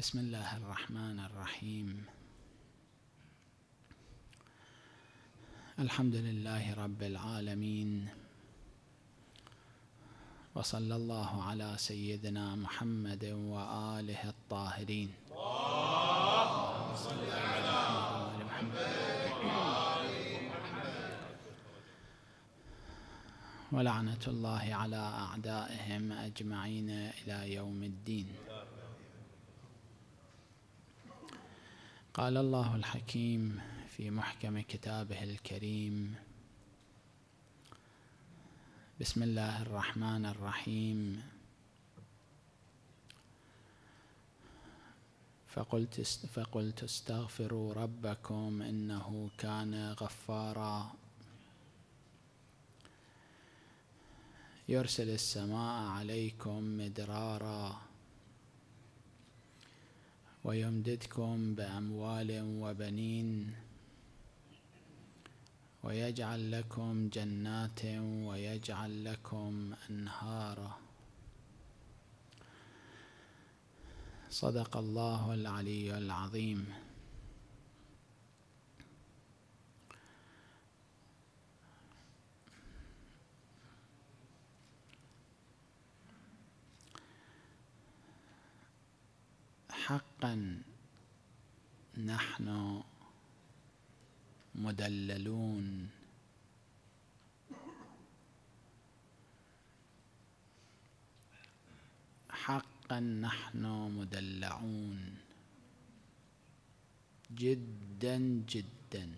بسم الله الرحمن الرحيم الحمد لله رب العالمين وصلى الله على سيدنا محمد وآله الطاهرين اللهم صل على محمد ولعنة الله على أعدائهم أجمعين إلى يوم الدين قال الله الحكيم في محكم كتابه الكريم بسم الله الرحمن الرحيم فقلت فقلت استغفروا ربكم انه كان غفارا يرسل السماء عليكم مدرارا ويمددكم بأموال وبنين ويجعل لكم جنات ويجعل لكم أنهارا صدق الله العلي العظيم حقا نحن مدللون حقا نحن مدلعون جدا جدا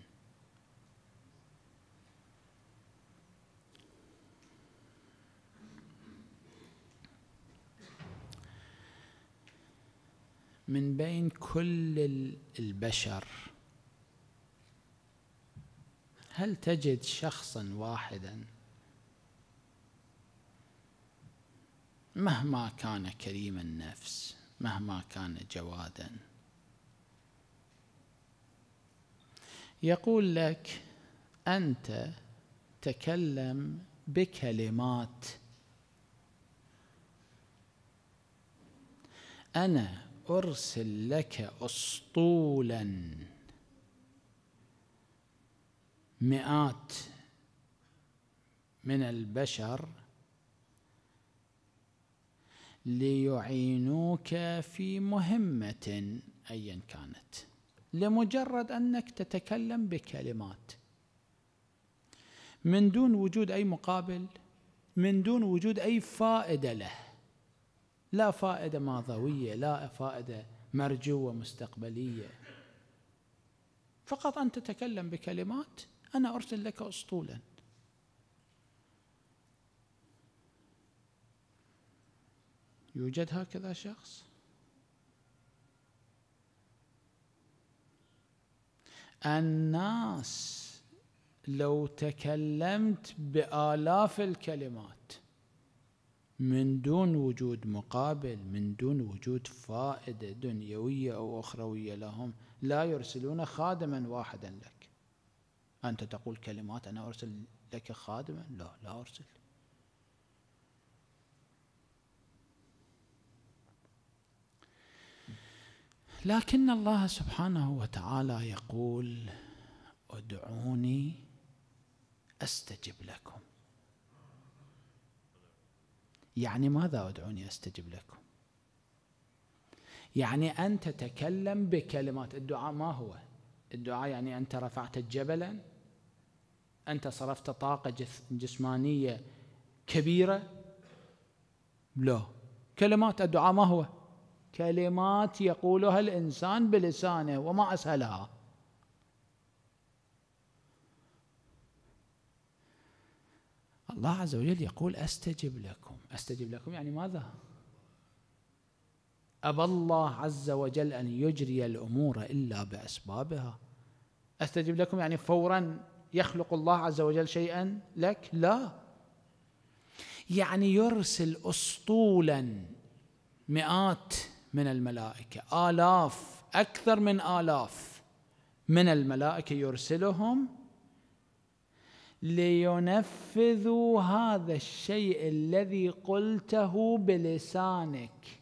من بين كل البشر هل تجد شخصا واحدا مهما كان كريم النفس مهما كان جوادا يقول لك انت تكلم بكلمات انا أرسل لك أسطولا مئات من البشر ليعينوك في مهمة أيا كانت لمجرد أنك تتكلم بكلمات من دون وجود أي مقابل من دون وجود أي فائدة له لا فائدة ماضوية لا فائدة مرجوة مستقبلية فقط أن تتكلم بكلمات أنا أرسل لك أسطولا يوجد هكذا شخص الناس لو تكلمت بآلاف الكلمات من دون وجود مقابل من دون وجود فائدة دنيوية أو أخروية لهم لا يرسلون خادما واحدا لك أنت تقول كلمات أنا أرسل لك خادما لا لا أرسل لكن الله سبحانه وتعالى يقول ادعوني استجب لكم يعني ماذا أدعوني أستجب لكم يعني أن تتكلم بكلمات الدعاء ما هو الدعاء يعني أنت رفعت جبلا أنت صرفت طاقة جسمانية كبيرة لا كلمات الدعاء ما هو كلمات يقولها الإنسان بلسانه وما أسهلها الله عز وجل يقول أستجب لكم أستجب لكم يعني ماذا؟ أبى الله عز وجل أن يجري الأمور إلا بأسبابها أستجب لكم يعني فورا يخلق الله عز وجل شيئا لك لا يعني يرسل أسطولا مئات من الملائكة آلاف أكثر من آلاف من الملائكة يرسلهم لينفذوا هذا الشيء الذي قلته بلسانك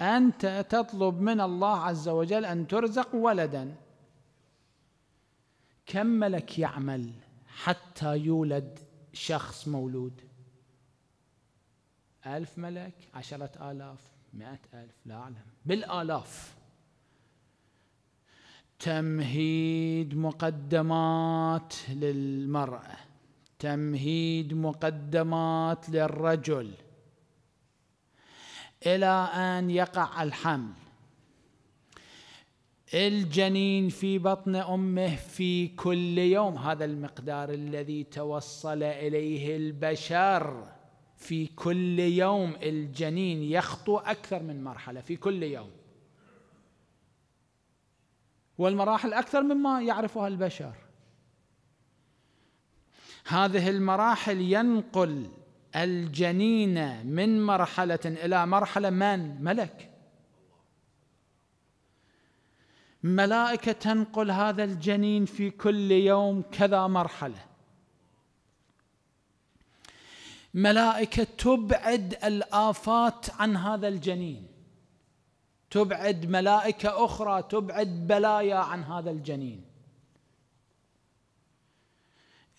أنت تطلب من الله عز وجل أن ترزق ولدا كم ملك يعمل حتى يولد شخص مولود ألف ملك عشرة آلاف مئة ألف لا أعلم بالآلاف تمهيد مقدمات للمرأة تمهيد مقدمات للرجل إلى أن يقع الحمل الجنين في بطن امه في كل يوم هذا المقدار الذي توصل اليه البشر في كل يوم الجنين يخطو اكثر من مرحله في كل يوم والمراحل أكثر مما يعرفها البشر هذه المراحل ينقل الجنين من مرحلة إلى مرحلة من ملك ملائكة تنقل هذا الجنين في كل يوم كذا مرحلة ملائكة تبعد الآفات عن هذا الجنين تبعد ملائكه اخرى تبعد بلايا عن هذا الجنين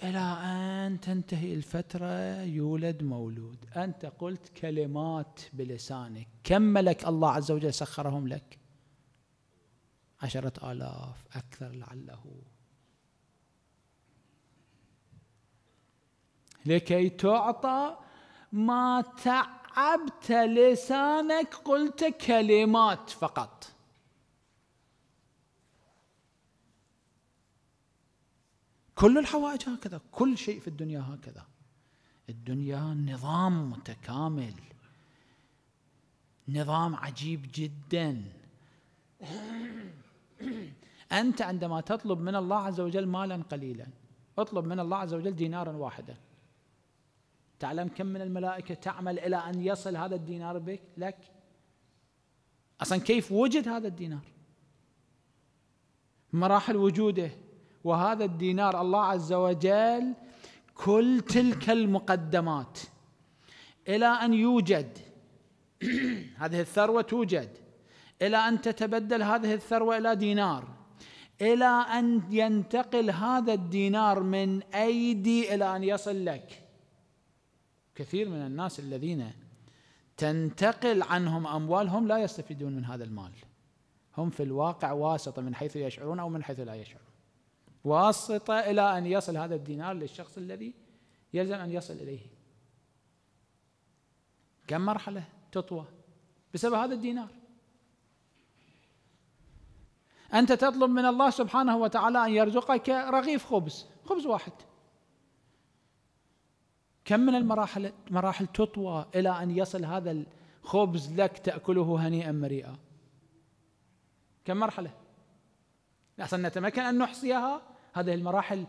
الى ان تنتهي الفتره يولد مولود انت قلت كلمات بلسانك كم ملك الله عز وجل سخرهم لك عشره الاف اكثر لعله لكي تعطى ما تع تعبت لسانك قلت كلمات فقط كل الحوائج هكذا كل شيء في الدنيا هكذا الدنيا نظام متكامل نظام عجيب جدا أنت عندما تطلب من الله عز وجل مالا قليلا اطلب من الله عز وجل دينارا واحدا تعلم كم من الملائكة تعمل إلى أن يصل هذا الدينار بك لك أصلا كيف وجد هذا الدينار مراحل وجوده وهذا الدينار الله عز وجل كل تلك المقدمات إلى أن يوجد هذه الثروة توجد إلى أن تتبدل هذه الثروة إلى دينار إلى أن ينتقل هذا الدينار من أيدي إلى أن يصل لك كثير من الناس الذين تنتقل عنهم أموالهم لا يستفيدون من هذا المال هم في الواقع واسطة من حيث يشعرون أو من حيث لا يشعرون واسطة إلى أن يصل هذا الدينار للشخص الذي يلزم أن يصل إليه كم مرحلة تطوى بسبب هذا الدينار أنت تطلب من الله سبحانه وتعالى أن يرزقك رغيف خبز خبز واحد كم من المراحل مراحل تطوى إلى أن يصل هذا الخبز لك تأكله هنيئا مريئا كم مرحلة لحسن نتمكن أن نحصيها هذه المراحل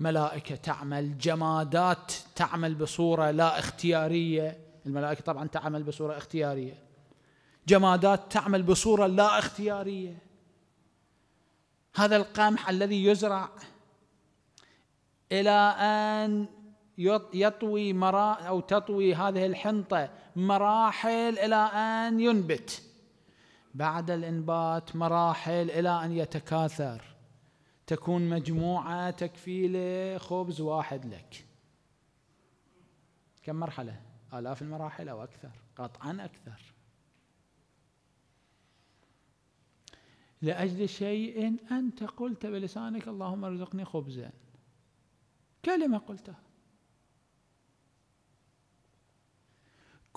ملائكة تعمل جمادات تعمل بصورة لا اختيارية الملائكة طبعا تعمل بصورة اختيارية جمادات تعمل بصورة لا اختيارية هذا القمح الذي يزرع إلى أن يطوي مرا أو تطوي هذه الحنطة مراحل إلى أن ينبت بعد الإنبات مراحل إلى أن يتكاثر تكون مجموعة تكفي خبز واحد لك كم مرحلة؟ آلاف المراحل أو أكثر قطعا أكثر لأجل شيء أنت قلت بلسانك اللهم ارزقني خبزا كلمة قلتها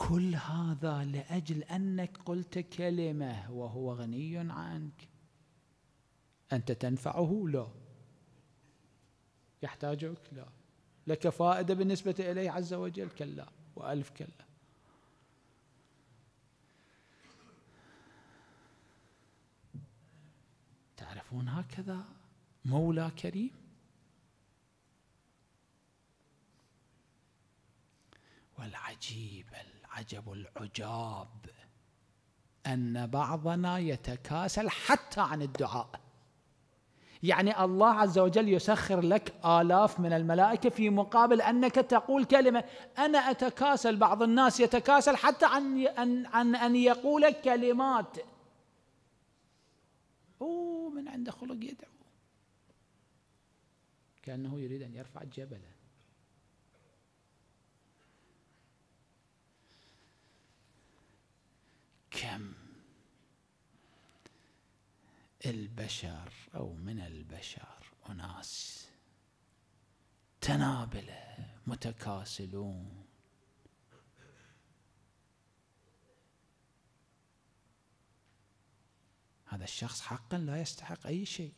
كل هذا لاجل انك قلت كلمه وهو غني عنك انت تنفعه لا يحتاجك لا لك فائده بالنسبه اليه عز وجل كلا والف كلا تعرفون هكذا مولى كريم والعجيب العجب العجاب أن بعضنا يتكاسل حتى عن الدعاء يعني الله عز وجل يسخر لك آلاف من الملائكة في مقابل أنك تقول كلمة أنا أتكاسل بعض الناس يتكاسل حتى عن أن, عن أن يقول كلمات أوه من عند خلق يدعو كأنه يريد أن يرفع جبلاً كم البشر أو من البشر أناس تنابلة متكاسلون هذا الشخص حقا لا يستحق أي شيء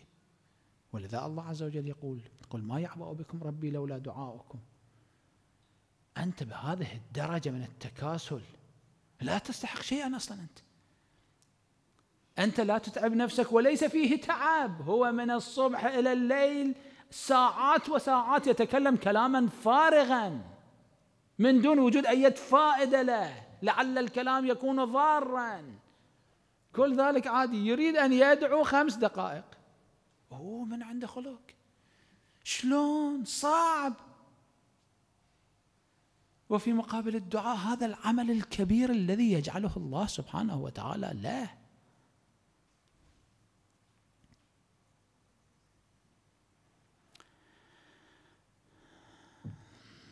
ولذا الله عز وجل يقول قل ما يعبأ بكم ربي لولا دعاؤكم أنت بهذه الدرجة من التكاسل لا تستحق شيئا اصلا انت انت لا تتعب نفسك وليس فيه تعب هو من الصبح الى الليل ساعات وساعات يتكلم كلاما فارغا من دون وجود اي فائده له لعل الكلام يكون ضارا كل ذلك عادي يريد ان يدعو خمس دقائق هو من عنده خلق شلون صعب وفي مقابل الدعاء هذا العمل الكبير الذي يجعله الله سبحانه وتعالى له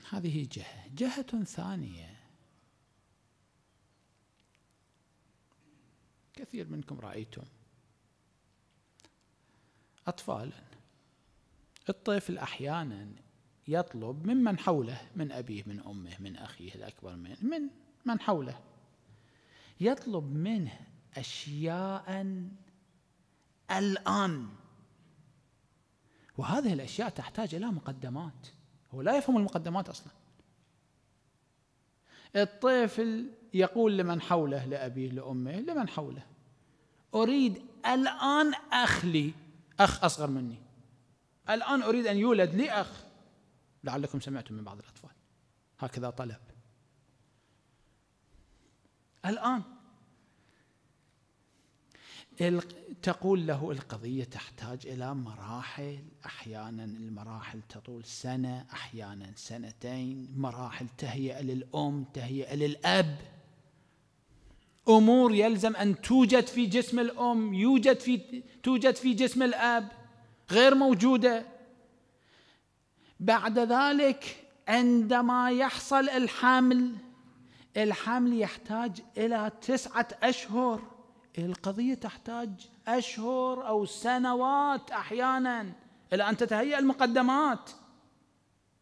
هذه جهة جهة ثانية كثير منكم رأيتم أطفالا الطفل أحيانا يطلب ممن حوله من أبيه من أمه من أخيه الأكبر منه من من حوله يطلب منه أشياء الآن وهذه الأشياء تحتاج إلى مقدمات هو لا يفهم المقدمات أصلا الطفل يقول لمن حوله لأبيه لأمه لمن حوله أريد الآن أخ لي أخ أصغر مني الآن أريد أن يولد لي أخ لعلكم سمعتم من بعض الأطفال هكذا طلب الآن تقول له القضية تحتاج إلى مراحل أحيانا المراحل تطول سنة أحيانا سنتين مراحل تهيئة للأم تهيئة للأب أمور يلزم أن توجد في جسم الأم يوجد في توجد في جسم الأب غير موجودة بعد ذلك عندما يحصل الحمل الحمل يحتاج إلى تسعة أشهر القضية تحتاج أشهر أو سنوات أحيانا إلى أن تتهيأ المقدمات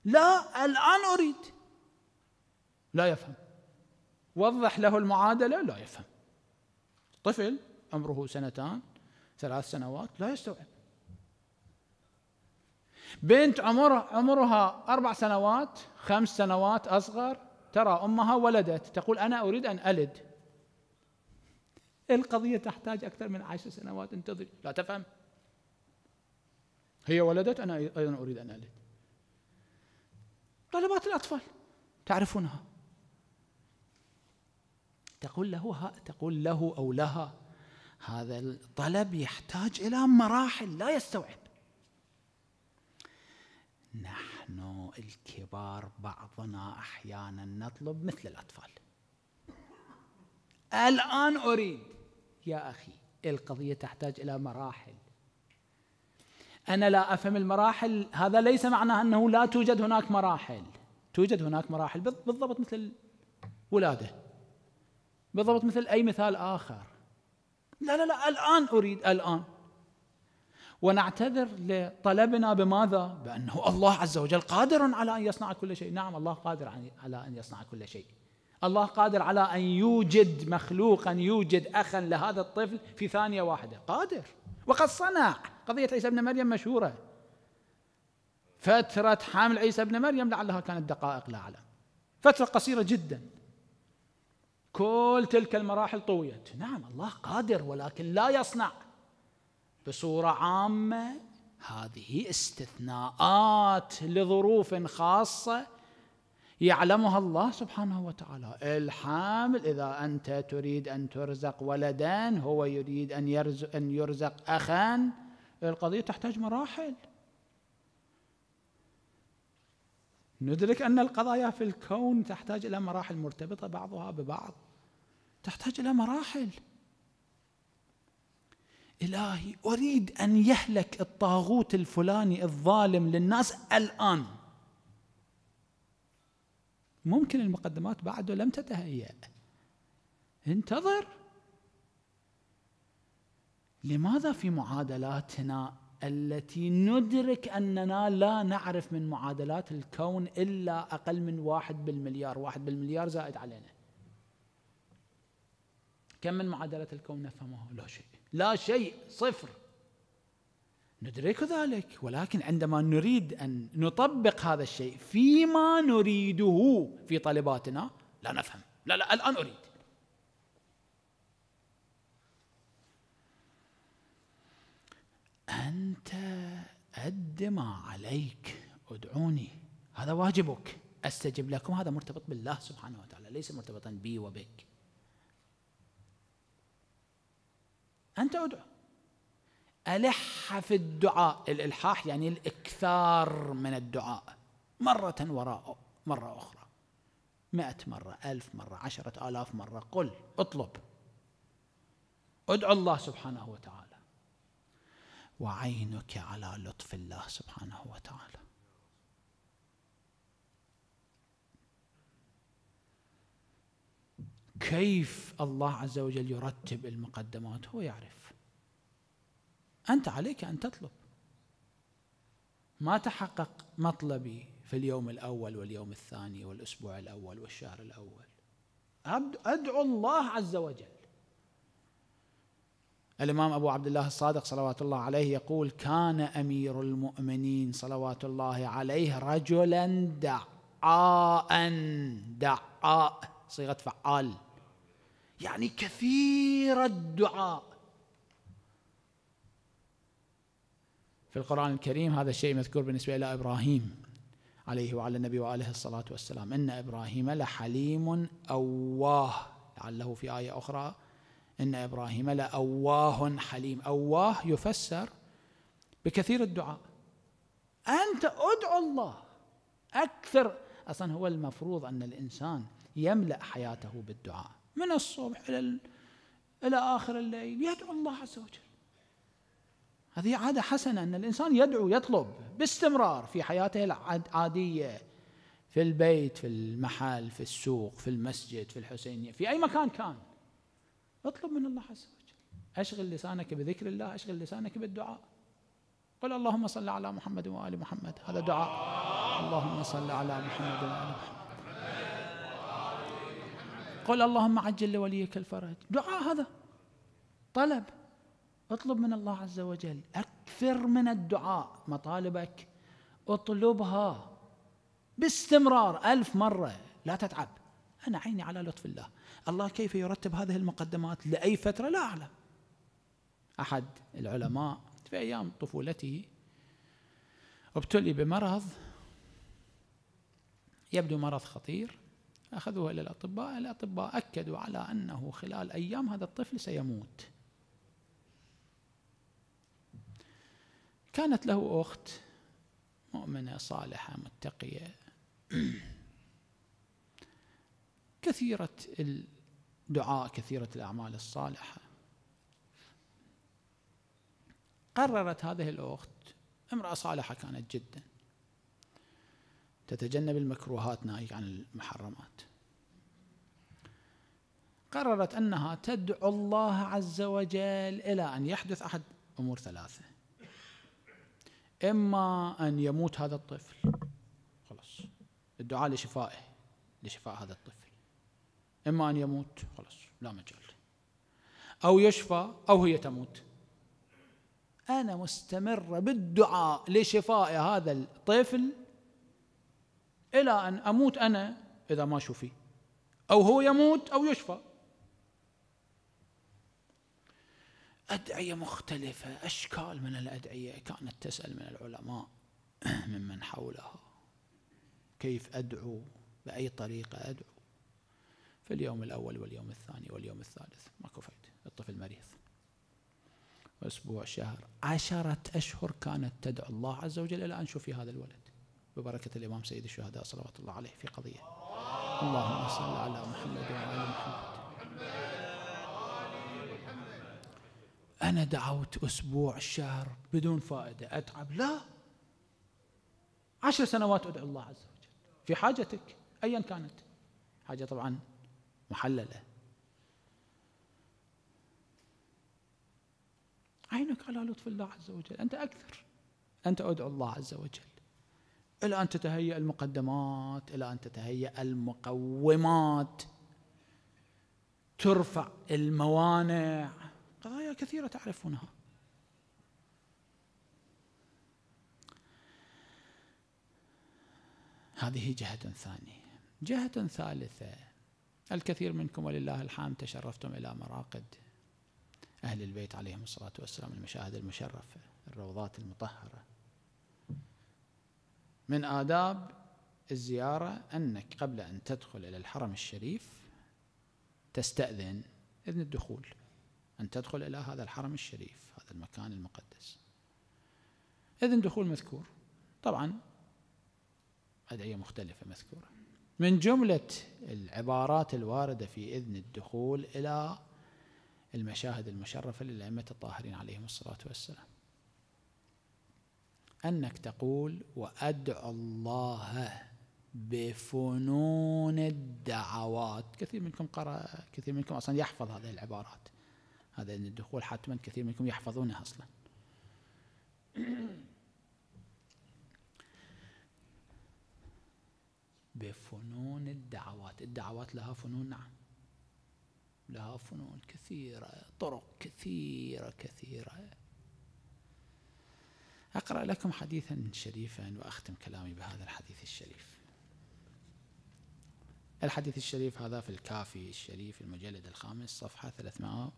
لا الآن أريد لا يفهم وضح له المعادلة لا يفهم طفل عمره سنتان ثلاث سنوات لا يستوعب بنت عمرها عمرها أربع سنوات خمس سنوات أصغر ترى أمها ولدت تقول أنا أريد أن ألد القضية تحتاج أكثر من عشر سنوات انتظر لا تفهم هي ولدت أنا أيضا أريد أن ألد طلبات الأطفال تعرفونها تقول له تقول له أو لها هذا الطلب يحتاج إلى مراحل لا يستوعب نحن الكبار بعضنا احيانا نطلب مثل الاطفال الان اريد يا اخي القضيه تحتاج الى مراحل انا لا افهم المراحل هذا ليس معناه انه لا توجد هناك مراحل توجد هناك مراحل بالضبط مثل الولاده بالضبط مثل اي مثال اخر لا لا لا الان اريد الان ونعتذر لطلبنا بماذا؟ بأنه الله عز وجل قادر على أن يصنع كل شيء نعم الله قادر على أن يصنع كل شيء الله قادر على أن يوجد مخلوقا يوجد أخا لهذا الطفل في ثانية واحدة قادر وقد صنع قضية عيسى ابن مريم مشهورة فترة حمل عيسى ابن مريم لعلها كانت دقائق لا أعلم فترة قصيرة جدا كل تلك المراحل طويت نعم الله قادر ولكن لا يصنع بصوره عامه هذه استثناءات لظروف خاصه يعلمها الله سبحانه وتعالى الحامل إذا أنت تريد أن ترزق ولدا هو يريد أن يرزق, أن يرزق أخا القضية تحتاج مراحل ندرك أن القضايا في الكون تحتاج إلى مراحل مرتبطة بعضها ببعض تحتاج إلى مراحل إلهي أريد أن يهلك الطاغوت الفلاني الظالم للناس الآن ممكن المقدمات بعده لم تتهيأ انتظر لماذا في معادلاتنا التي ندرك أننا لا نعرف من معادلات الكون إلا أقل من واحد بالمليار واحد بالمليار زائد علينا كم من معادلات الكون نفهمها؟ لا شيء لا شيء صفر ندرك ذلك ولكن عندما نريد ان نطبق هذا الشيء فيما نريده في طلباتنا لا نفهم لا لا الان اريد انت اد ما عليك ادعوني هذا واجبك استجب لكم هذا مرتبط بالله سبحانه وتعالى ليس مرتبطا بي وبك أنت أدعو ألح في الدعاء الإلحاح يعني الإكثار من الدعاء مرة وراء مرة أخرى مئة مرة ألف مرة عشرة آلاف مرة قل اطلب ادعو الله سبحانه وتعالى وعينك على لطف الله سبحانه وتعالى كيف الله عز وجل يرتب المقدمات هو يعرف أنت عليك أن تطلب ما تحقق مطلبي في اليوم الأول واليوم الثاني والأسبوع الأول والشهر الأول أدعو الله عز وجل الإمام أبو عبد الله الصادق صلوات الله عليه يقول كان أمير المؤمنين صلوات الله عليه رجلا دعاء دعاء صيغة فعال يعني كثير الدعاء في القرآن الكريم هذا الشيء مذكور بالنسبة إلى إبراهيم عليه وعلى النبي وآله الصلاة والسلام إن إبراهيم لحليم أواه لعله في آية أخرى إن إبراهيم لأواه حليم أواه يفسر بكثير الدعاء أنت ادعو الله أكثر أصلا هو المفروض أن الإنسان يملأ حياته بالدعاء من الصبح إلى إلى آخر الليل يدعو الله عز وجل هذه عادة حسنة أن الإنسان يدعو يطلب باستمرار في حياته العادية في البيت في المحل في السوق في المسجد في الحسينية في أي مكان كان اطلب من الله عز وجل أشغل لسانك بذكر الله أشغل لسانك بالدعاء قل اللهم صل على محمد وآل محمد هذا دعاء اللهم صل على محمد وآل محمد قل اللهم عجل لوليك الفرج دعاء هذا طلب اطلب من الله عز وجل اكثر من الدعاء مطالبك اطلبها باستمرار ألف مرة لا تتعب أنا عيني على لطف الله الله كيف يرتب هذه المقدمات لأي فترة لا أعلم أحد العلماء في أيام طفولته ابتلي بمرض يبدو مرض خطير أخذوها إلى الأطباء الأطباء أكدوا على أنه خلال أيام هذا الطفل سيموت كانت له أخت مؤمنة صالحة متقية كثيرة الدعاء كثيرة الأعمال الصالحة قررت هذه الأخت امرأة صالحة كانت جدا تتجنب المكروهات ناهيك عن المحرمات قررت أنها تدعو الله عز وجل إلى أن يحدث أحد أمور ثلاثة إما أن يموت هذا الطفل خلاص الدعاء لشفائه لشفاء هذا الطفل إما أن يموت خلاص لا مجال أو يشفى أو هي تموت أنا مستمرة بالدعاء لشفاء هذا الطفل إلى أن أموت أنا إذا ما شفي أو هو يموت أو يشفى أدعية مختلفة أشكال من الأدعية كانت تسأل من العلماء ممن حولها كيف أدعو بأي طريقة أدعو في اليوم الأول واليوم الثاني واليوم الثالث ما كفيت الطفل مريض أسبوع شهر عشرة أشهر كانت تدعو الله عز وجل إلى أن شفي هذا الولد ببركة الإمام سيد الشهداء صلوات الله عليه في قضية اللهم صل على محمد وعلى محمد أنا دعوت أسبوع شهر بدون فائدة أتعب لا عشر سنوات أدعو الله عز وجل في حاجتك أيا كانت حاجة طبعا محللة عينك على لطف الله عز وجل أنت أكثر أنت أدعو الله عز وجل إلى أن تتهيأ المقدمات إلى أن تتهيأ المقومات ترفع الموانع قضايا كثيرة تعرفونها هذه جهة ثانية جهة ثالثة الكثير منكم ولله الحمد تشرفتم إلى مراقد أهل البيت عليهم الصلاة والسلام المشاهد المشرفة الروضات المطهرة من آداب الزيارة أنك قبل أن تدخل إلى الحرم الشريف تستأذن إذن الدخول أن تدخل إلى هذا الحرم الشريف هذا المكان المقدس إذن دخول مذكور طبعا أدعية مختلفة مذكورة من جملة العبارات الواردة في إذن الدخول إلى المشاهد المشرفة للأئمة الطاهرين عليهم الصلاة والسلام أنك تقول وأدعو الله بفنون الدعوات كثير منكم قرأ كثير منكم أصلا يحفظ هذه العبارات هذا الدخول حتما كثير منكم يحفظونها أصلا بفنون الدعوات الدعوات لها فنون نعم لها فنون كثيرة طرق كثيرة كثيرة أقرأ لكم حديثا شريفا وأختم كلامي بهذا الحديث الشريف الحديث الشريف هذا في الكافي الشريف المجلد الخامس صفحة 300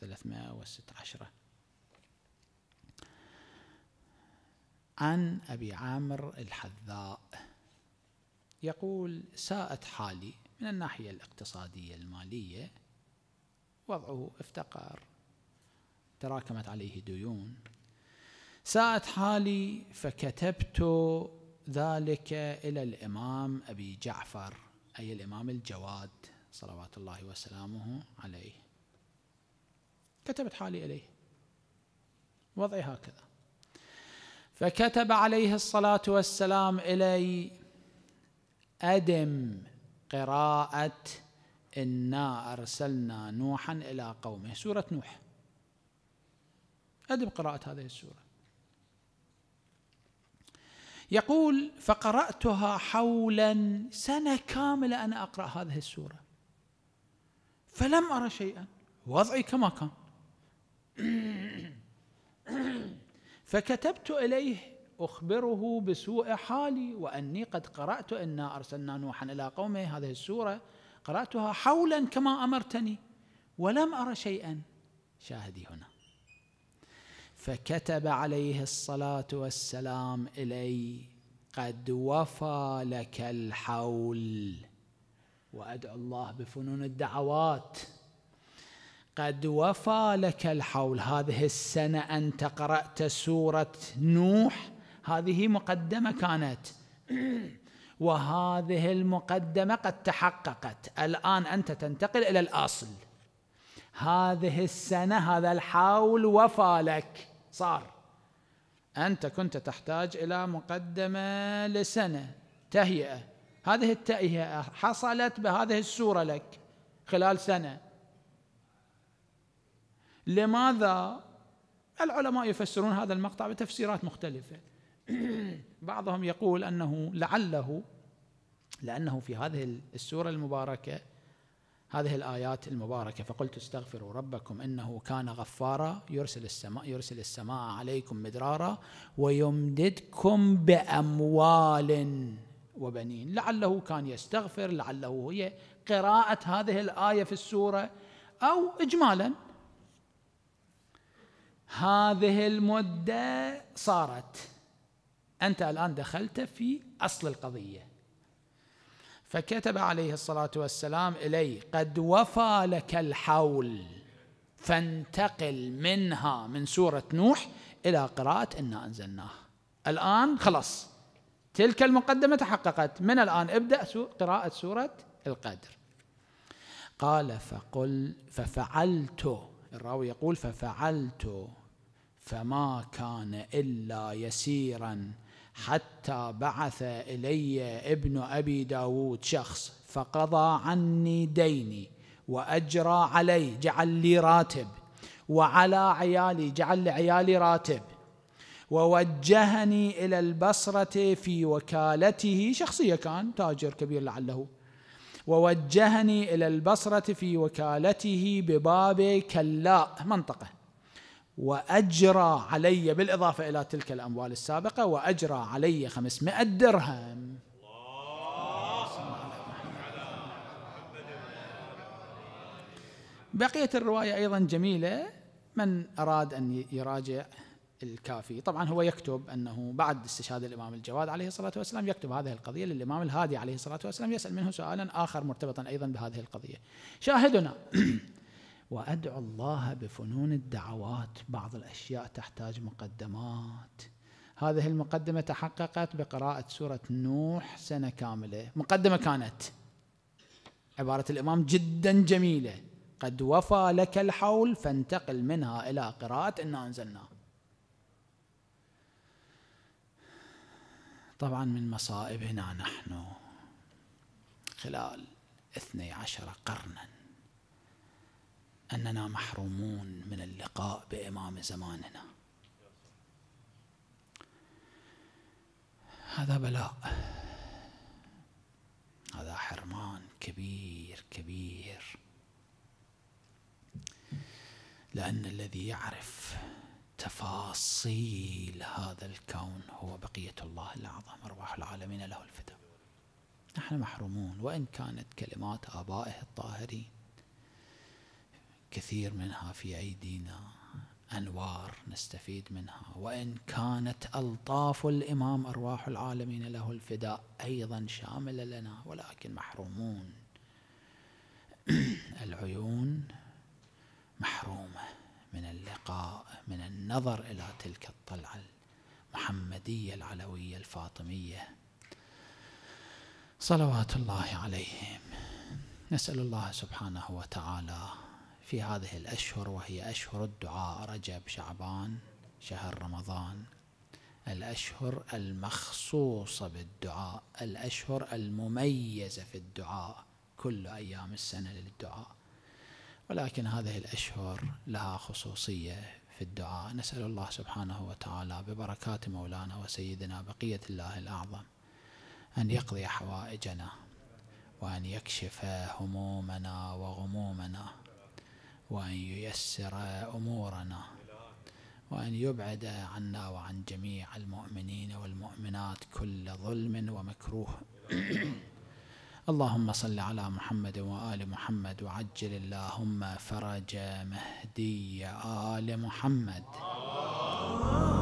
316 عن أبي عامر الحذاء يقول ساءت حالي من الناحية الاقتصادية المالية وضعه افتقر تراكمت عليه ديون ساءت حالي فكتبت ذلك إلى الإمام أبي جعفر أي الإمام الجواد صلوات الله وسلامه عليه كتبت حالي إليه وضعي هكذا فكتب عليه الصلاة والسلام إلي أدم قراءة إنا أرسلنا نوحا إلى قومه سورة نوح أدم قراءة هذه السورة يقول فقرأتها حولا سنة كاملة أنا أقرأ هذه السورة فلم أرى شيئا وضعي كما كان فكتبت إليه أخبره بسوء حالي وأني قد قرأت إنا أرسلنا نوحا إلى قومه هذه السورة قرأتها حولا كما أمرتني ولم أرى شيئا شاهدي هنا فكتب عليه الصلاه والسلام الي قد وفى لك الحول وادعو الله بفنون الدعوات قد وفى لك الحول هذه السنه انت قرات سوره نوح هذه مقدمه كانت وهذه المقدمه قد تحققت الان انت تنتقل الى الاصل هذه السنه هذا الحول وفى لك صار أنت كنت تحتاج إلى مقدمة لسنة تهيئة هذه التهيئة حصلت بهذه السورة لك خلال سنة لماذا العلماء يفسرون هذا المقطع بتفسيرات مختلفة بعضهم يقول أنه لعله لأنه في هذه السورة المباركة هذه الآيات المباركة فقلت استغفروا ربكم إنه كان غفارا يرسل السماء يرسل السماء عليكم مدرارا ويمددكم بأموال وبنين لعله كان يستغفر لعله هي قراءة هذه الآية في السورة أو إجمالا هذه المدة صارت أنت الآن دخلت في أصل القضية فكتب عليه الصلاه والسلام الي قد وفى لك الحول فانتقل منها من سوره نوح الى قراءه انا انزلناه الان خلاص تلك المقدمه تحققت من الان ابدا قراءه سوره القدر قال فقل ففعلت الراوي يقول ففعلت فما كان الا يسيرا حتى بعث إلي ابن أبي داود شخص فقضى عني ديني وأجرى علي جعل لي راتب وعلى عيالي جعل لعيالي راتب ووجهني إلى البصرة في وكالته شخصية كان تاجر كبير لعله ووجهني إلى البصرة في وكالته بباب كلاء منطقة وأجرى علي بالإضافة إلى تلك الأموال السابقة وأجرى علي 500 درهم بقية الرواية أيضا جميلة من أراد أن يراجع الكافي طبعا هو يكتب أنه بعد استشهاد الإمام الجواد عليه الصلاة والسلام يكتب هذه القضية للإمام الهادي عليه الصلاة والسلام يسأل منه سؤالا آخر مرتبطا أيضا بهذه القضية شاهدنا وادعو الله بفنون الدعوات بعض الاشياء تحتاج مقدمات هذه المقدمه تحققت بقراءه سوره نوح سنه كامله مقدمه كانت عباره الامام جدا جميله قد وفى لك الحول فانتقل منها الى قراءه انا انزلناه طبعا من مصائبنا نحن خلال اثني عشر قرنا أننا محرومون من اللقاء بإمام زماننا هذا بلاء هذا حرمان كبير كبير لأن الذي يعرف تفاصيل هذا الكون هو بقية الله الأعظم أرواح العالمين له الفداء نحن محرومون وإن كانت كلمات آبائه الطاهرين كثير منها في أيدينا أنوار نستفيد منها وإن كانت ألطاف الإمام أرواح العالمين له الفداء أيضا شاملة لنا ولكن محرومون العيون محرومة من اللقاء من النظر إلى تلك الطلعة المحمدية العلوية الفاطمية صلوات الله عليهم نسأل الله سبحانه وتعالى في هذه الأشهر وهي أشهر الدعاء رجب شعبان شهر رمضان الأشهر المخصوصة بالدعاء الأشهر المميزة في الدعاء كل أيام السنة للدعاء ولكن هذه الأشهر لها خصوصية في الدعاء نسأل الله سبحانه وتعالى ببركات مولانا وسيدنا بقية الله الأعظم أن يقضي حوائجنا وأن يكشف همومنا وغمومنا وأن ييسر أمورنا وأن يبعد عنا وعن جميع المؤمنين والمؤمنات كل ظلم ومكروه اللهم صل على محمد وآل محمد وعجل اللهم فرج مهدي آل محمد